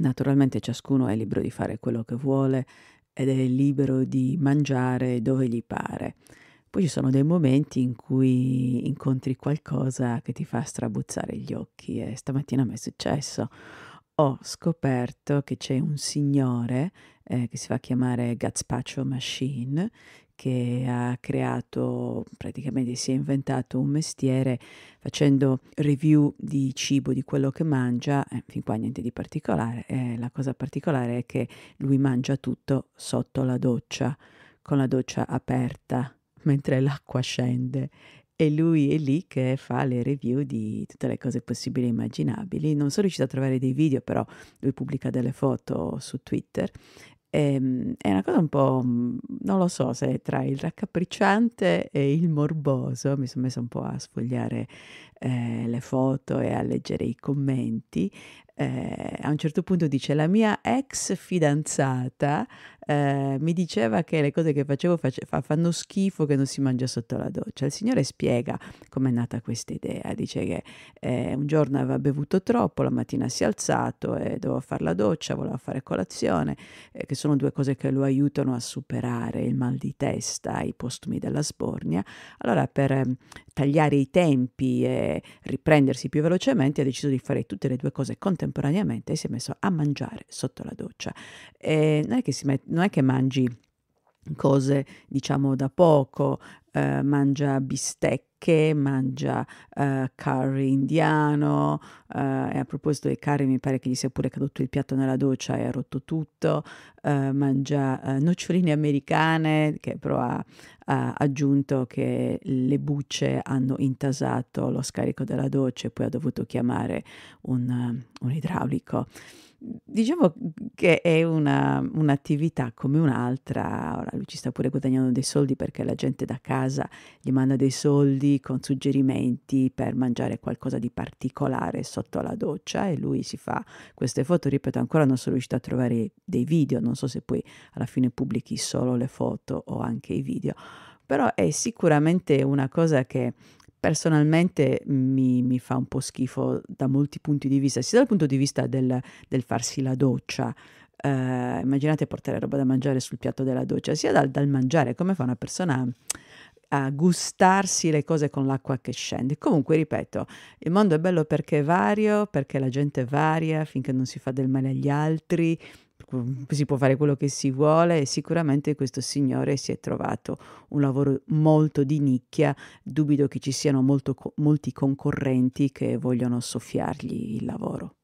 Naturalmente ciascuno è libero di fare quello che vuole ed è libero di mangiare dove gli pare. Poi ci sono dei momenti in cui incontri qualcosa che ti fa strabuzzare gli occhi e stamattina mi è successo. Ho scoperto che c'è un signore eh, che si fa chiamare Gazpacho Machine che ha creato, praticamente si è inventato un mestiere facendo review di cibo, di quello che mangia, eh, fin qua niente di particolare, eh, la cosa particolare è che lui mangia tutto sotto la doccia, con la doccia aperta, mentre l'acqua scende e lui è lì che fa le review di tutte le cose possibili e immaginabili. Non sono riuscito a trovare dei video, però lui pubblica delle foto su Twitter Ehm, è una cosa un po', mhmm, non lo so se tra il raccapricciante e il morboso, mi sono messa un po' a sfogliare, eh, le foto e a leggere i commenti, eh, a un certo punto dice la mia ex fidanzata eh, mi diceva che le cose che facevo face- fa- fanno schifo che non si mangia sotto la doccia. Il signore spiega com'è nata questa idea, dice che eh, un giorno aveva bevuto troppo, la mattina si è alzato e doveva fare la doccia, voleva fare colazione, eh, che sono due cose che lo aiutano a superare il mal di testa, i postumi della sbornia. Allora per mm, tagliare i tempi e riprendersi più velocemente ha deciso di fare tutte le due cose contemporaneamente e si è messo a mangiare sotto la doccia. E non, è che, met- non è che mangi cose diciamo da poco, eh, mangia bistecche che mangia uh, curry indiano uh, e a proposito dei curry mi pare che gli sia pure caduto il piatto nella doccia e ha rotto tutto, uh, mangia noccioline americane che però ha, ha, aggiunto che le bucce hanno intasato lo scarico della doccia e poi ha dovuto chiamare un, un idraulico diciamo che è una, un'attività come un'altra, ora lui ci sta pure guadagnando dei soldi perché la gente da casa gli manda dei soldi consigli, con suggerimenti per mangiare qualcosa di particolare sotto la doccia e lui si fa queste foto, ripeto ancora non sono riuscito a trovare dei video, non so se poi alla fine pubblichi solo le foto o anche i video, però è sicuramente una cosa che personalmente mi, mi, fa un po' schifo da molti punti di vista, sia dal punto di vista del, del farsi la doccia, eh, immaginate portare roba da mangiare sul piatto della doccia, sia dal, dal mangiare, come fa una persona a gustarsi le cose con l'acqua che scende. Comunque, ripeto, il mondo è bello perché è vario, perché la gente varia, finché non si fa del male agli altri, mm, si può fare quello che si vuole e sicuramente questo signore si è trovato un lavoro molto di nicchia, dubito che ci siano molto, molti concorrenti che vogliono soffiargli il lavoro.